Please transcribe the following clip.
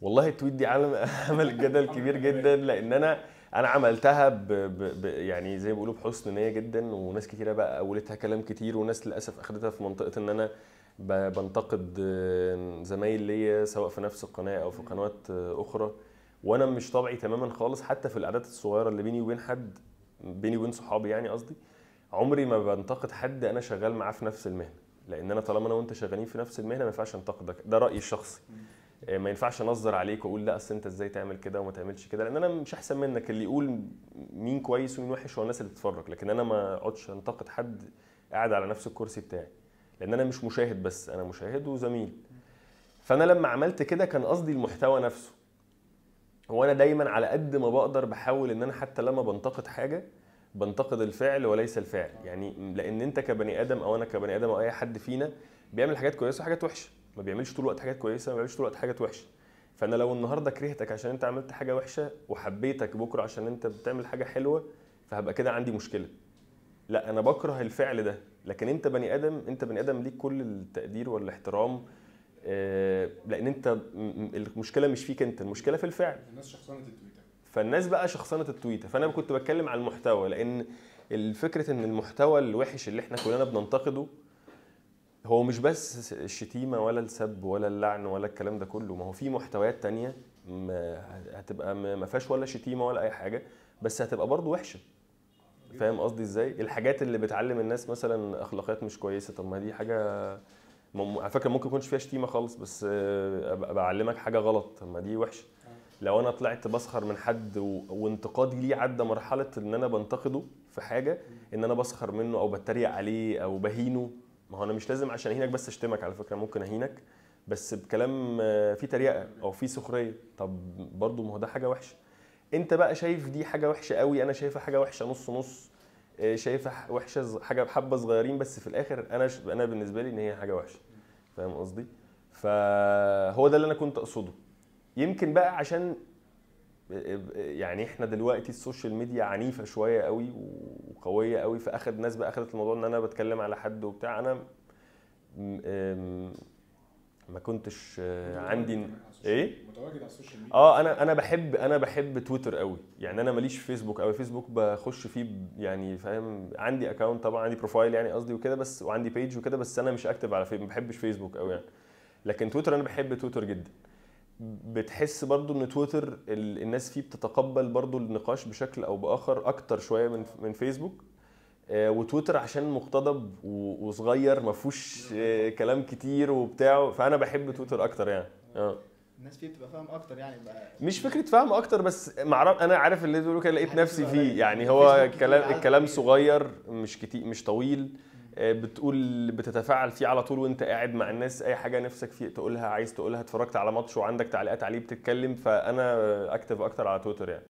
والله التويت دي عمل جدل كبير جدا لان انا انا عملتها ب... ب... يعني زي ما بيقولوا بحسن نيه جدا وناس كتيره بقى قولتها كلام كتير وناس للاسف اخدتها في منطقه ان انا ب... بنتقد زمايل ليا سواء في نفس القناه او في قنوات اخرى وانا مش طبعي تماما خالص حتى في الاعداد الصغيره اللي بيني وبين حد بيني وبين صحابي يعني قصدي عمري ما بنتقد حد انا شغال معاه في نفس المهنه لان انا طالما انا وانت شغالين في نفس المهنه ما ينفعش انتقدك ده رايي الشخصي آه، ما ينفعش انظر عليك واقول لا اصل انت ازاي تعمل كده وما تعملش كده لان انا مش احسن منك اللي يقول مين كويس ومين وحش هو الناس اللي بتتفرج لكن انا ما اقعدش انتقد حد قاعد على نفس الكرسي بتاعي لان انا مش مشاهد بس انا مشاهد وزميل فانا لما عملت كده كان قصدي المحتوى نفسه هو انا دايما على قد ما بقدر بحاول ان انا حتى لما بنتقد حاجه بنتقد الفعل وليس الفعل يعني لان انت كبني ادم او انا كبني ادم او اي حد فينا بيعمل حاجات كويسه وحاجات وحشه ما بيعملش طول الوقت حاجات كويسه ما بيعملش طول الوقت حاجات وحشه فانا لو النهارده كرهتك عشان انت عملت حاجه وحشه وحبيتك بكره عشان انت بتعمل حاجه حلوه فهبقى كده عندي مشكله لا انا بكره الفعل ده لكن انت بني ادم انت بني ادم ليك كل التقدير والاحترام آه لان انت المشكله مش فيك انت المشكله في الفعل الناس شخصنه التويته فالناس بقى شخصنه التويته فانا كنت بتكلم على المحتوى لان الفكره ان المحتوى الوحش اللي احنا كلنا بننتقده هو مش بس الشتيمه ولا السب ولا اللعن ولا الكلام ده كله ما هو في محتويات تانية هتبقى ما فيهاش ولا شتيمه ولا اي حاجه بس هتبقى برضو وحشه فاهم قصدي ازاي الحاجات اللي بتعلم الناس مثلا اخلاقيات مش كويسه طب ما دي حاجه على فكره ممكن يكونش فيها شتيمه خالص بس بعلمك حاجه غلط طب ما دي وحشه لو انا طلعت بسخر من حد و... وانتقادي ليه عدى مرحله ان انا بنتقده في حاجه ان انا بسخر منه او بتريق عليه او بهينه ما هو انا مش لازم عشان اهينك بس اشتمك على فكره ممكن اهينك بس بكلام آه، فيه تريقه او فيه سخريه طب برضه ما هو ده حاجه وحشه انت بقى شايف دي حاجه وحشه قوي انا شايفها حاجه وحشه نص نص آه، شايفها وحشه حاجه حبه صغيرين بس في الاخر انا ش... انا بالنسبه لي ان هي حاجه وحشه فاهم قصدي فهو ده اللي انا كنت اقصده يمكن بقى عشان يعني احنا دلوقتي السوشيال ميديا عنيفه شويه قوي وقويه قوي فاخد ناس بقى اخدت الموضوع ان انا بتكلم على حد وبتاع انا ما كنتش آه، عندي ايه متواجد على السوشيال ميديا اه انا انا بحب انا بحب تويتر قوي يعني انا ماليش فيسبوك قوي فيسبوك بخش فيه يعني فاهم عندي اكونت طبعا عندي بروفايل يعني قصدي وكده بس وعندي بيج وكده بس انا مش اكتب على فيسبوك ما بحبش فيسبوك قوي يعني لكن تويتر انا بحب تويتر جدا بتحس برضو ان تويتر الناس فيه بتتقبل برضو النقاش بشكل او باخر اكتر شويه من من فيسبوك آه، وتويتر عشان مقتضب وصغير ما فيهوش آه، كلام كتير وبتاع فانا بحب تويتر اكتر يعني اه الناس فيه بتبقى فاهم اكتر يعني بقى مش فكره فاهم اكتر بس معرف انا عارف اللي بيقولوا كده لقيت نفسي فيه يعني هو الكلام الكلام صغير مش كتير مش طويل آه، بتقول بتتفاعل فيه على طول وانت قاعد مع الناس اي حاجه نفسك فيه تقولها عايز تقولها اتفرجت على ماتش وعندك تعليقات عليه بتتكلم فانا اكتف آه، اكتر على تويتر يعني